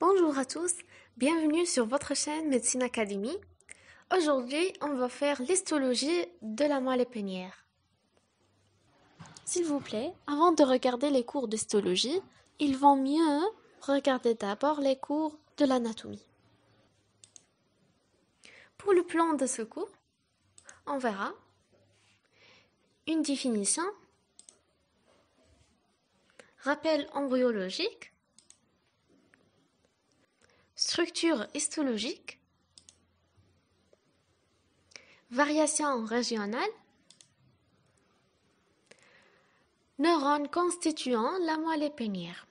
Bonjour à tous, bienvenue sur votre chaîne Médecine Académie. Aujourd'hui, on va faire l'histologie de la moelle épinière. S'il vous plaît, avant de regarder les cours d'histologie, il vaut mieux regarder d'abord les cours de l'anatomie. Pour le plan de ce cours, on verra une définition, rappel embryologique, Structure histologique, variations régionales, neurones constituant la moelle épinière.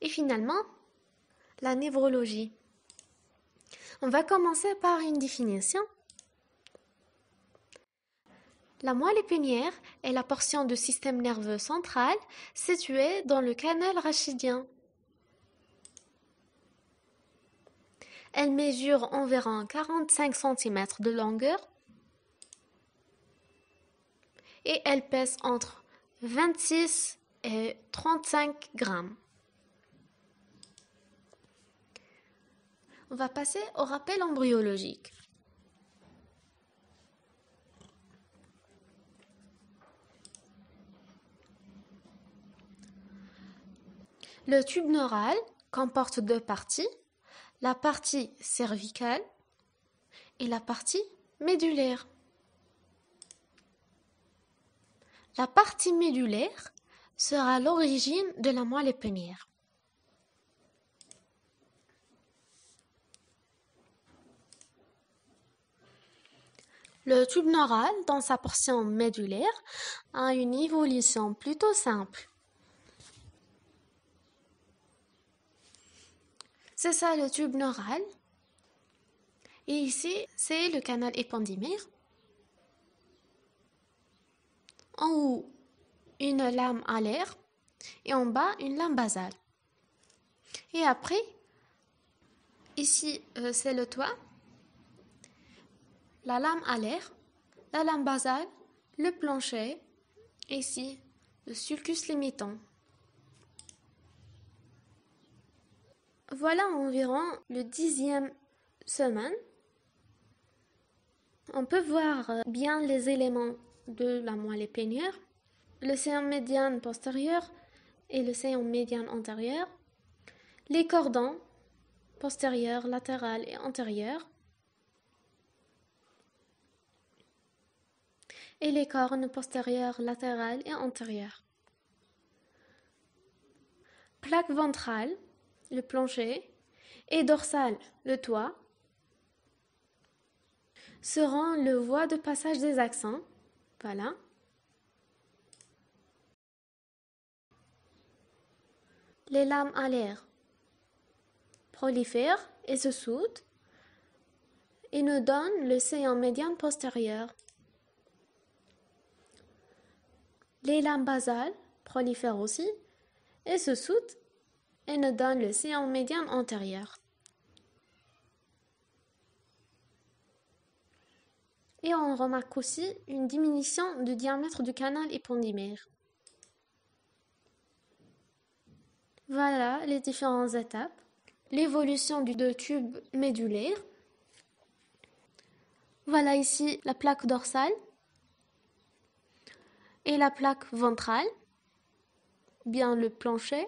Et finalement, la névrologie. On va commencer par une définition. La moelle épinière est la portion du système nerveux central située dans le canal rachidien. Elle mesure environ 45 cm de longueur et elle pèse entre 26 et 35 grammes. On va passer au rappel embryologique. Le tube neural comporte deux parties, la partie cervicale et la partie médulaire. La partie médulaire sera l'origine de la moelle épinière. Le tube neural, dans sa portion médulaire, a une évolution plutôt simple. C'est ça le tube neural. Et ici, c'est le canal épandimère. En haut, une lame à l'air, et en bas, une lame basale. Et après, ici, euh, c'est le toit, la lame à l'air, la lame basale, le plancher, et ici, le sulcus limitant. Voilà environ le dixième semaine. On peut voir euh, bien les éléments de la moelle épinière, le séant médian postérieur et le séant médian antérieur, les cordons postérieurs, latéral et antérieur, et les cornes postérieures, latérales et antérieures. Plaque ventrale, le plancher, et dorsal, le toit, seront le voie de passage des accents. Voilà. Les lames à l'air prolifèrent et se soutent et nous donnent le séant médian postérieur. Les lames basales prolifèrent aussi et se soutent et nous donne le sillon médian antérieur. Et on remarque aussi une diminution du diamètre du canal épendymaire. Voilà les différentes étapes. L'évolution du deux tubes médulaires. Voilà ici la plaque dorsale et la plaque ventrale, bien le plancher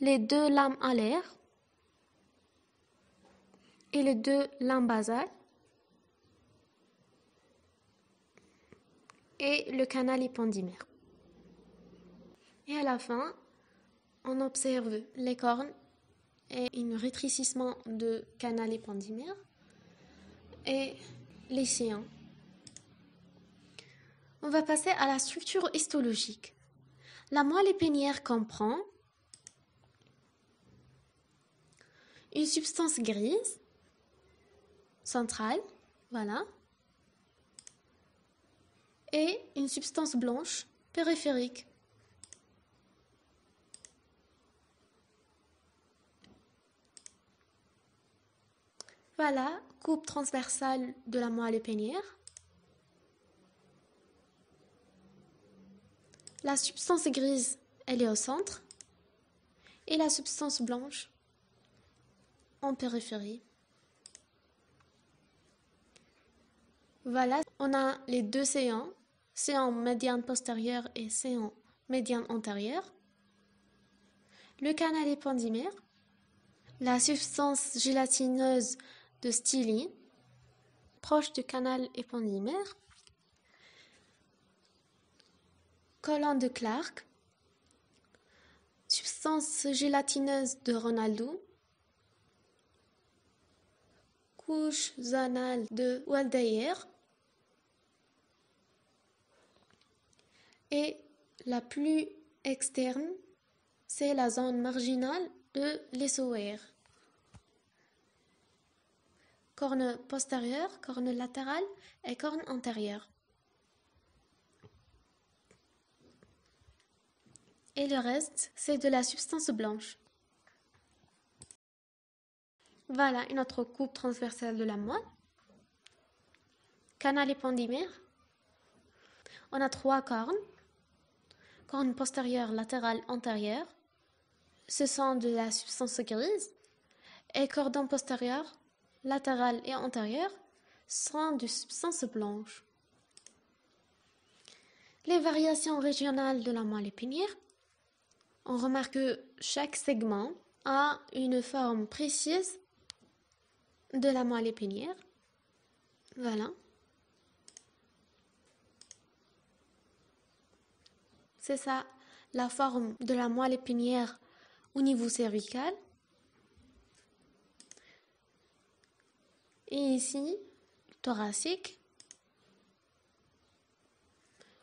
les deux lames alaires et les deux lames basales et le canal épandimère. Et à la fin, on observe les cornes et un rétrécissement de canal épandimère et les séants. On va passer à la structure histologique. La moelle épinière comprend une substance grise centrale, voilà, et une substance blanche périphérique. Voilà, coupe transversale de la moelle épinière. La substance grise, elle est au centre. Et la substance blanche, en périphérie. Voilà, on a les deux séants, séant médiane postérieur et séant médiane antérieur. le canal épandimère, la substance gélatineuse de styline, proche du canal épandimère, colon de Clark, substance gélatineuse de Ronaldo, couches anales de Waldeyer et la plus externe, c'est la zone marginale de l'essoir. Corne postérieure, corne latérale et corne antérieure. Et le reste, c'est de la substance blanche. Voilà une autre coupe transversale de la moelle. Canal épandimère. On a trois cornes. Cornes postérieure, latérale, antérieure. Ce sont de la substance grise. Et cordon postérieur, latéral et antérieur sont de substance blanche. Les variations régionales de la moelle épinière. On remarque que chaque segment a une forme précise de la moelle épinière. Voilà. C'est ça la forme de la moelle épinière au niveau cervical. Et ici, thoracique,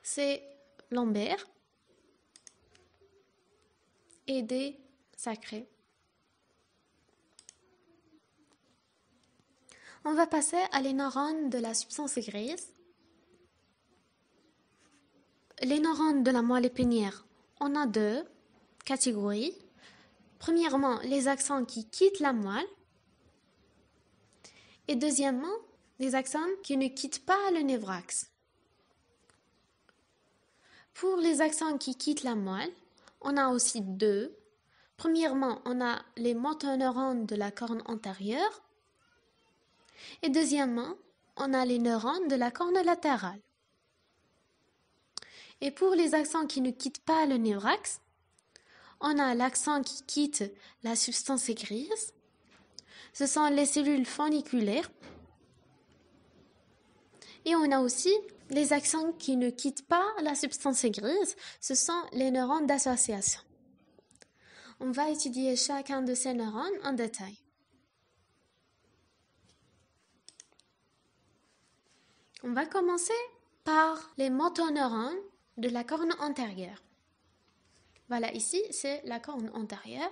c'est lombaire et des sacrés. On va passer à les neurones de la substance grise. Les neurones de la moelle épinière, on a deux catégories. Premièrement, les accents qui quittent la moelle. Et deuxièmement, les accents qui ne quittent pas le névrax. Pour les accents qui quittent la moelle, on a aussi deux. Premièrement, on a les motoneurones de la corne antérieure et deuxièmement, on a les neurones de la corne latérale. Et pour les accents qui ne quittent pas le néorax, on a l'accent qui quitte la substance grise. Ce sont les cellules foniculaires, Et on a aussi les accents qui ne quittent pas la substance grise. Ce sont les neurones d'association. On va étudier chacun de ces neurones en détail. On va commencer par les motoneurones de la corne antérieure. Voilà, ici, c'est la corne antérieure.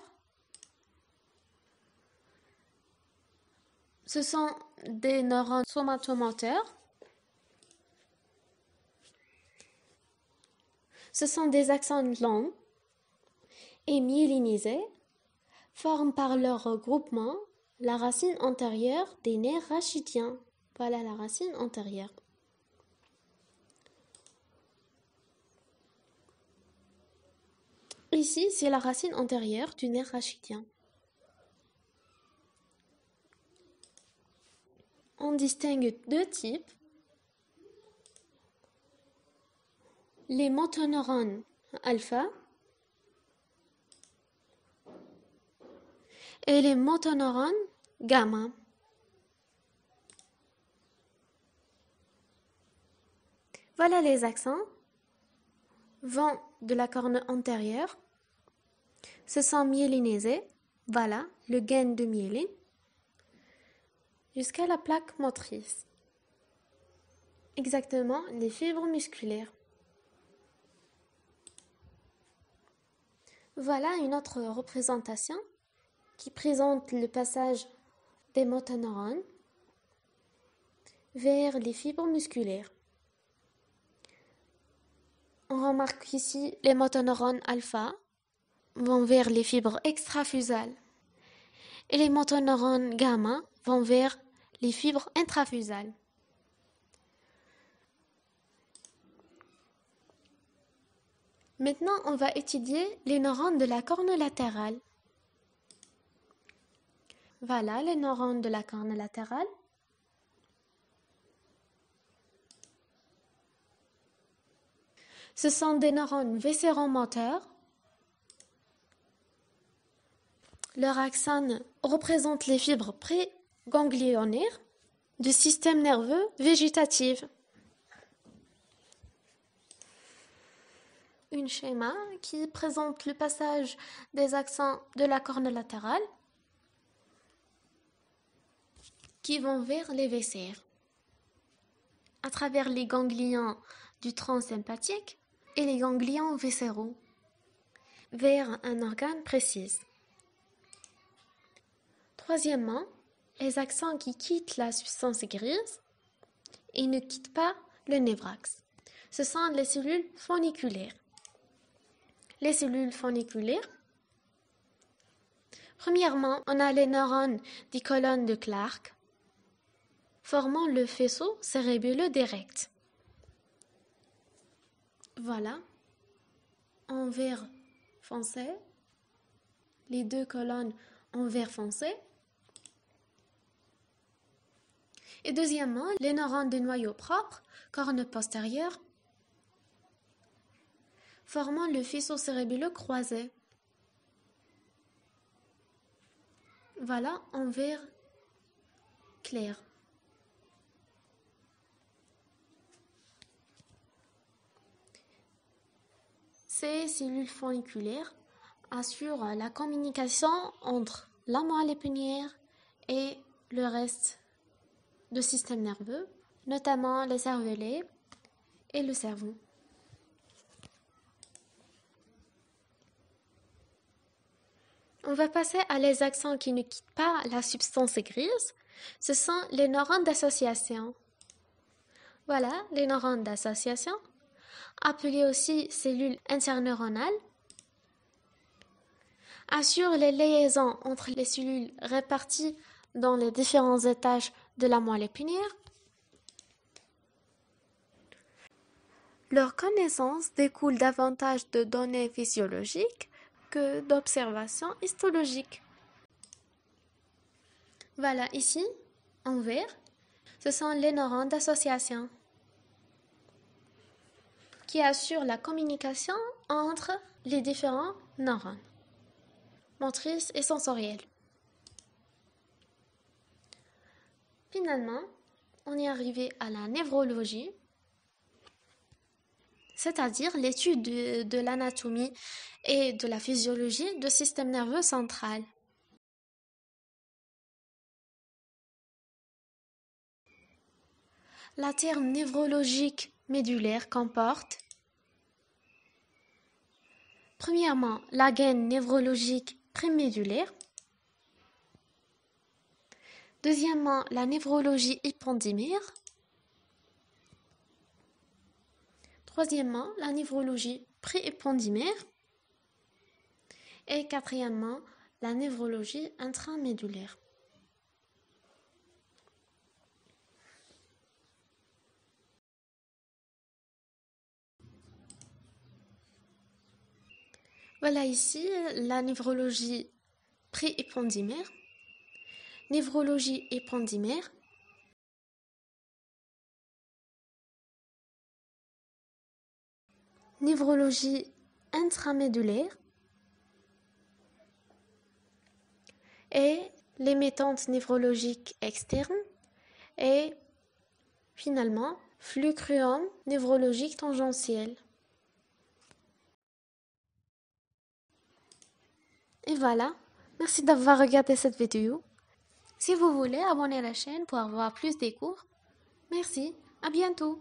Ce sont des neurones somatomoteurs. Ce sont des axones longs et myélinisés, forment par leur regroupement la racine antérieure des nerfs rachidiens. Voilà la racine antérieure. Ici, c'est la racine antérieure du nerf rachidien. On distingue deux types. Les motoneurones alpha et les motoneurones gamma. Voilà les accents de la corne antérieure. Ce sont myélinisés, voilà le gain de myéline, jusqu'à la plaque motrice. Exactement les fibres musculaires. Voilà une autre représentation qui présente le passage des motoneurones vers les fibres musculaires. On remarque ici les motoneurones alpha vont vers les fibres extrafusales et les motoneurones gamma vont vers les fibres intrafusales. Maintenant, on va étudier les neurones de la corne latérale. Voilà les neurones de la corne latérale. Ce sont des neurones moteurs. Leur axone représente les fibres préganglionnaires du système nerveux végétatif. Un schéma qui présente le passage des accents de la corne latérale qui vont vers les vécères. À travers les ganglions du tronc sympathique, et les ganglions viscéraux vers un organe précis. Troisièmement, les accents qui quittent la substance grise et ne quittent pas le névrax. Ce sont les cellules folliculaires. Les cellules folliculaires, premièrement, on a les neurones des colonnes de Clark formant le faisceau cérébuleux direct. Voilà, en vert foncé, les deux colonnes en vert foncé. Et deuxièmement, les neurones des noyaux propres, corne postérieure, formant le faisceau cérébelleux croisé. Voilà en vert clair. Ces cellules folliculaires assurent la communication entre la moelle épinière et le reste du système nerveux, notamment les cervelets et le cerveau. On va passer à les accents qui ne quittent pas la substance grise. Ce sont les neurones d'association. Voilà les neurones d'association appelées aussi cellules interneuronales, assure les liaisons entre les cellules réparties dans les différents étages de la moelle épinière. Leur connaissance découle davantage de données physiologiques que d'observations histologiques. Voilà ici, en vert, ce sont les neurones d'association qui assure la communication entre les différents neurones motrices et sensorielles. Finalement, on est arrivé à la névrologie, c'est-à-dire l'étude de, l'anatomie et de la physiologie du système nerveux central. La terme névrologique Médulaire comporte Premièrement, la gaine névrologique prémédulaire. Deuxièmement, la névrologie épandimère, Troisièmement, la névrologie pré Et quatrièmement, la névrologie intramédulaire. Voilà ici la névrologie pré névrologie Névrologie névrologie Névrologie intramédulaire et les névrologique externe et finalement flux cruant névrologique tangentiel. Et voilà, merci d'avoir regardé cette vidéo. Si vous voulez, abonner à la chaîne pour avoir plus des cours. Merci, à bientôt.